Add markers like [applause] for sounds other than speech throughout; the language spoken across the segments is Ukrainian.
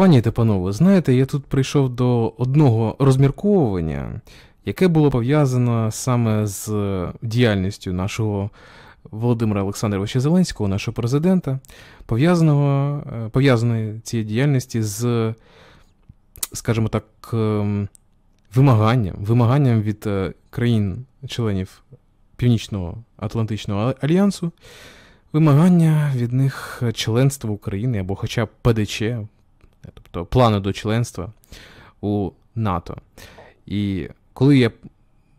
Пані та панове, знаєте, я тут прийшов до одного розмірковування, яке було пов'язано саме з е, діяльністю нашого Володимира Олександровича Зеленського, нашого президента, пов'язаного е, пов'язаної цієї діяльності з, скажімо так, ем, вимаганням, вимаганням від е, країн-членів Північного Атлантичного Альянсу. Вимагання від них членства України або хоча б ПДЧ, тобто плану до членства у НАТО. І коли я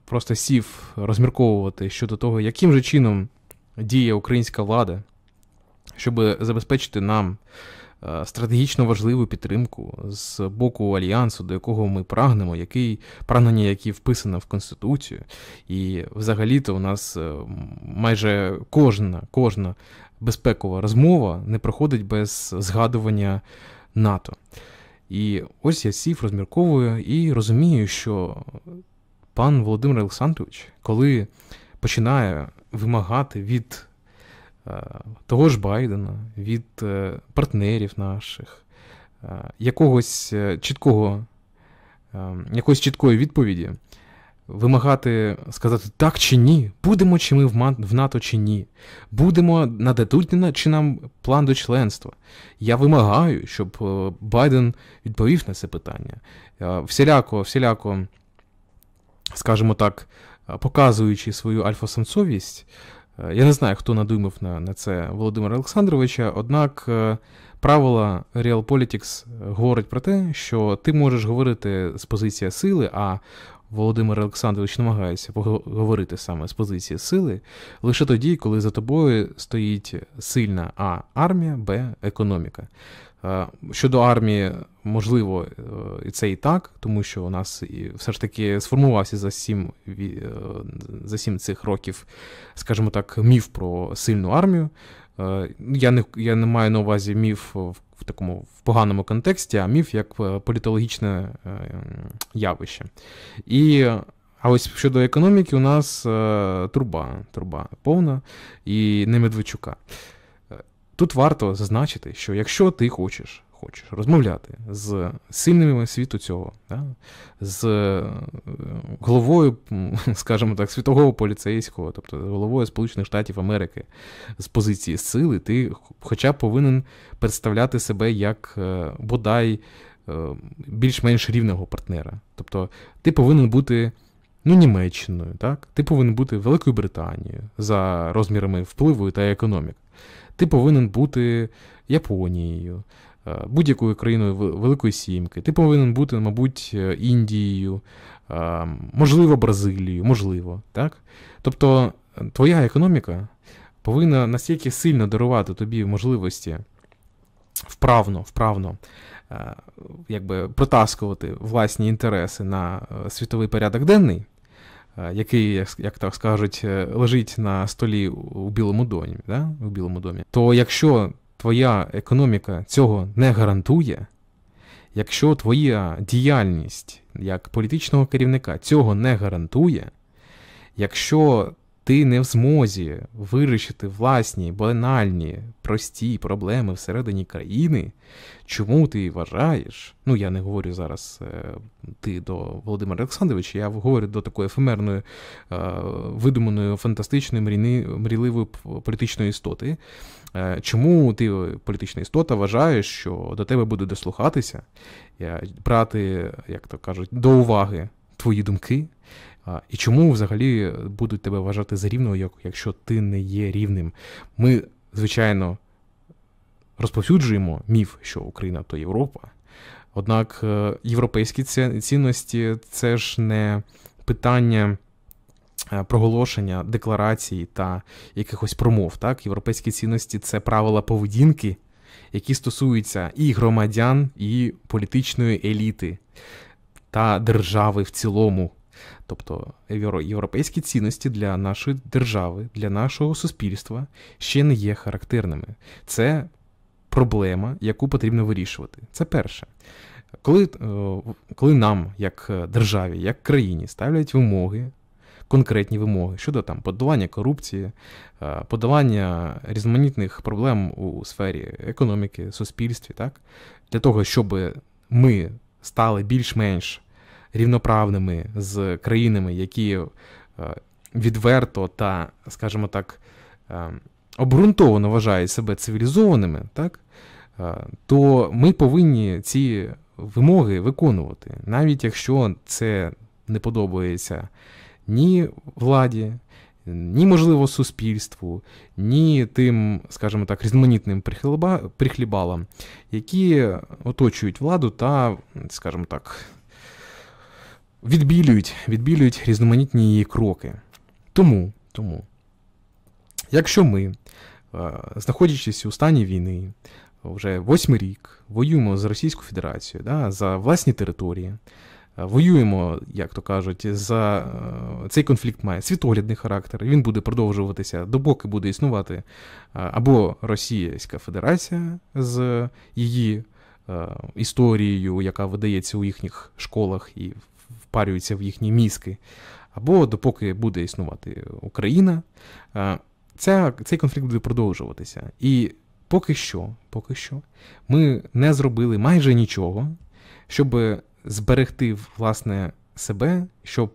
просто сів розмірковувати щодо того, яким же чином діє українська влада, щоб забезпечити нам е, стратегічно важливу підтримку з боку альянсу, до якого ми прагнемо, який прагнення, які вписано в Конституцію, і взагалі-то у нас е, майже кожна, кожна безпекова розмова не проходить без згадування. НАТО. І ось я сів, розмірковую і розумію, що пан Володимир Олександрович, коли починає вимагати від е, того ж Байдена, від е, партнерів наших, е, якогось чіткого, ем, якоїсь чіткої відповіді, вимагати сказати так чи ні, будемо чи ми в НАТО чи ні, будемо нададуть чи нам план до членства. Я вимагаю, щоб е, Байден відповів на це питання. Е, всіляко, всіляко, скажімо так, е, показуючи свою альфа-самцовість, я не знаю, хто надумав на на це Володимира Олександровича, однак правила Realpolitics говорить про те, що ти можеш говорити з позиції сили, а Володимир Олександрович намагається поговорити саме з позиції сили лише тоді, коли за тобою стоїть сильна А армія, Б економіка. Щодо армії, можливо, е, це і так, тому що у нас все ж таки сформувався за сім е, за сім цих років, скажімо так, міф про сильну армію. Е, я не я не маю на увазі міф в такому в поганому контексті, а міф як е, політологічне е, явище. І а ось щодо економіки, у нас труба, труба повна і не Медведчука. Тут варто зазначити, що якщо ти хочеш хочеш, розмовляти з сильними світу цього, да? з е, головою, [laughs] скажімо так, світового поліцейського, тобто головою Сполучених Штатів Америки з позиції сили, ти хоча б повинен представляти себе як е, бодай е, більш-менш рівного партнера. Тобто ти повинен бути. Ну, Німеччиною, так? Ти повинен бути Великою Британією за розмірами впливу та економік. Ти повинен бути Японією, Е, будь-якою країною Великої Сімки. Ти повинен бути, мабуть, е, Індією, е, можливо, Бразилією, можливо. так? Тобто твоя економіка повинна настільки сильно дарувати тобі можливості вправно, вправно якби протаскувати власні інтереси на світовий порядок денний. Який, як, так скажуть, лежить на столі у Білому домі, да? у Білому домі, то якщо твоя економіка цього не гарантує, якщо твоя діяльність як політичного керівника цього не гарантує, якщо ти не в змозі вирішити власні банальні прості проблеми всередині країни, чому ти вважаєш? Ну я не говорю зараз е, ти до Володимира Олександровича, я говорю до такої ефемерної, е, видуманої, фантастичної, мрійни, мрійливої політичної істоти. Е, чому ти, політична істота, вважаєш, що до тебе буде дослухатися, брати, як то кажуть, до уваги? твої думки, і чому взагалі будуть тебе вважати за рівного, якщо ти не є рівним. Ми, звичайно, розповсюджуємо міф, що Україна то Європа. Однак е, європейські цінності це ж не питання. Е, проголошення декларації та якихось промов, так європейські цінності це правила поведінки, які стосуються і громадян, і політичної еліти та держави в цілому. Тобто європейські цінності для нашої держави, для нашого суспільства ще не є характерними. Це проблема, яку потрібно вирішувати. Це перше. Коли е, коли нам, як е, державі, як країні, ставлять вимоги, конкретні вимоги щодо там подолання корупції, е, подолання різноманітних проблем у сфері економіки, суспільстві, так, для того, щоб ми стали більш-менш рівноправними з країнами, які е, відверто та, скажімо так, е, обґрунтовано вважають себе цивілізованими, так, е, то ми повинні ці вимоги виконувати, навіть якщо це не подобається ні владі, ні, можливо, суспільству, ні тим, скажімо так, різноманітним прихлібалам, які оточують владу та, скажімо так, відбілюють відбілюють різноманітні її кроки. Тому, тому, якщо ми, е, знаходячись у стані війни, вже восьмий рік воюємо з Російською Федерацією да, за власні території, воюємо, як то кажуть, за е, цей конфлікт має світоглядний характер. Він буде продовжуватися допоки буде існувати е, або Російська Федерація з її е, історією, яка видається у їхніх школах і впарюється в їхні мізки, або допоки буде існувати Україна. Ця, Цей конфлікт буде продовжуватися. І поки що поки що, ми не зробили майже нічого, щоб зберегти власне себе, щоб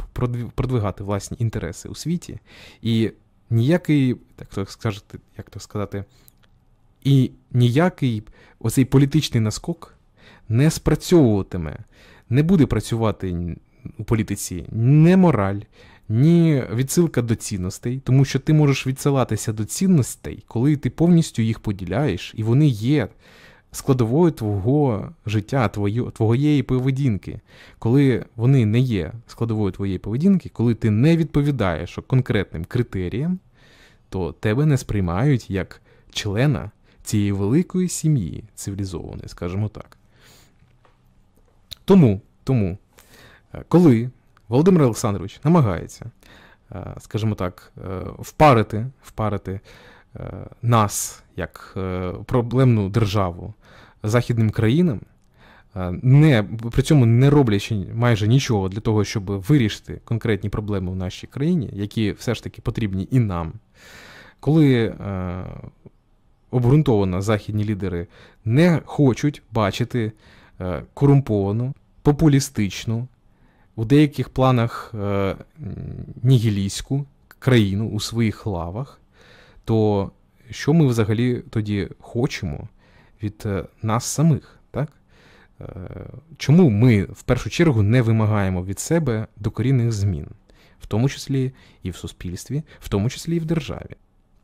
продвигати власні інтереси у світі, і ніякий, так то скажете, як то сказати, і ніякий оцей політичний наскок не спрацьовуватиме, не буде працювати у політиці не мораль. Ні відсилка до цінностей, тому що ти можеш відсилатися до цінностей, коли ти повністю їх поділяєш, і вони є складовою твого життя, твою, твоєї поведінки. Коли вони не є складовою твоєї поведінки, коли ти не відповідаєш конкретним критеріям, то тебе не сприймають як члена цієї великої сім'ї цивілізованої, скажімо так. Тому, тому, е, коли Володимир Олександрович намагається, е, скажімо так, е, впарити, впарити Е, нас як е, проблемну державу західним країнам, е, не при цьому не роблячи майже нічого для того, щоб вирішити конкретні проблеми в нашій країні, які все ж таки потрібні і нам, коли обґрунтовано західні лідери не хочуть бачити корумповану, популістичну, у деяких планах нігілійську країну у своїх лавах то що ми взагалі тоді хочемо від е, нас самих? так? Е, чому ми в першу чергу не вимагаємо від себе докорінних змін, в тому числі і в суспільстві, в тому числі і в державі?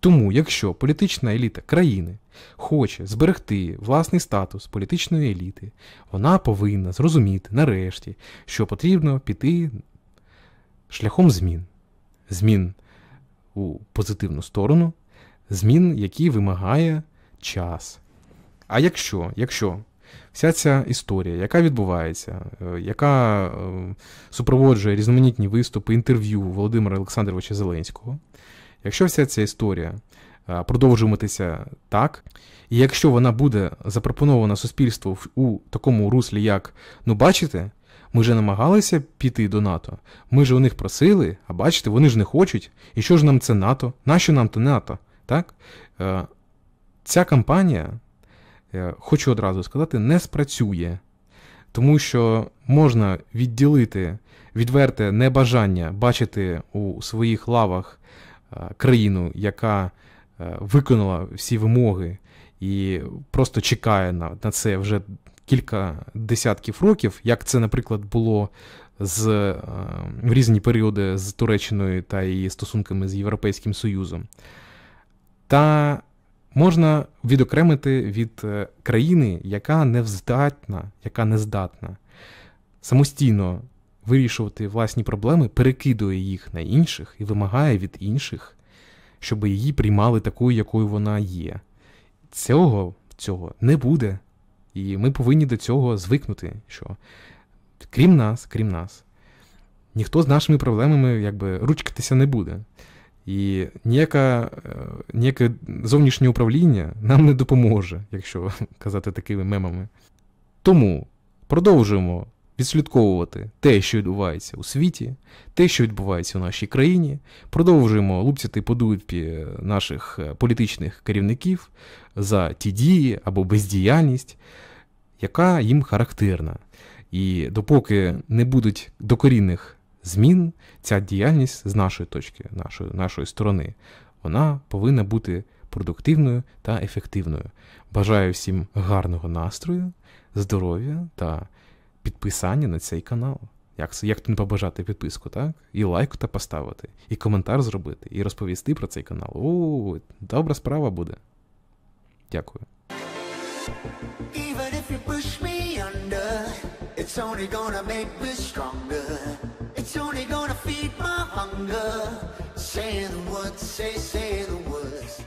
Тому, якщо політична еліта країни хоче зберегти власний статус політичної еліти, вона повинна зрозуміти нарешті, що потрібно піти шляхом змін, змін у позитивну сторону, змін, які вимагає час. А якщо, якщо вся ця історія, яка відбувається, е, яка е, супроводжує різноманітні виступи, інтерв'ю Володимира Олександровича Зеленського, якщо вся ця історія е, продовжуватися так, і якщо вона буде запропонована суспільству у такому руслі, як ну бачите, ми же намагалися піти до НАТО, ми ж у них просили, а бачите, вони ж не хочуть. І що ж нам це НАТО? Нащо нам то НАТО? Так? Е, ця кампанія, е, хочу одразу сказати, не спрацює, тому що можна відділити відверте небажання бачити у своїх лавах е, країну, яка виконала всі вимоги і просто чекає на, на це вже кілька десятків років, як це, наприклад, було з в різні періоди з Туреччиною та її стосунками з Європейським Союзом та можна відокремити від е, країни, яка не здатна, яка не здатна самостійно вирішувати власні проблеми, перекидує їх на інших і вимагає від інших, щоб її приймали такою, якою вона є. Цього цього не буде. І ми повинні до цього звикнути, що крім нас, крім нас, ніхто з нашими проблемами якби ручкатися не буде. І ніяка, е, ніяке зовнішнє управління нам не допоможе, якщо [laughs] казати такими мемами. Тому продовжуємо відслідковувати те, що відбувається у світі, те, що відбувається у нашій країні, продовжуємо лупцяти по дупі наших е, політичних керівників за ті дії або бездіяльність, яка їм характерна. І допоки не будуть докорінних змін ця діяльність з нашої точки, нашої, нашої сторони, вона повинна бути продуктивною та ефективною. Бажаю всім гарного настрою, здоров'я та підписання на цей канал. Як як тут не побажати підписку, так? І лайк та поставити, і коментар зробити, і розповісти про цей канал. О, добра справа буде. Дякую. Even if you push me under, it's only gonna make me stronger. It's only gonna feed my hunger. Saying the words, say, say the words.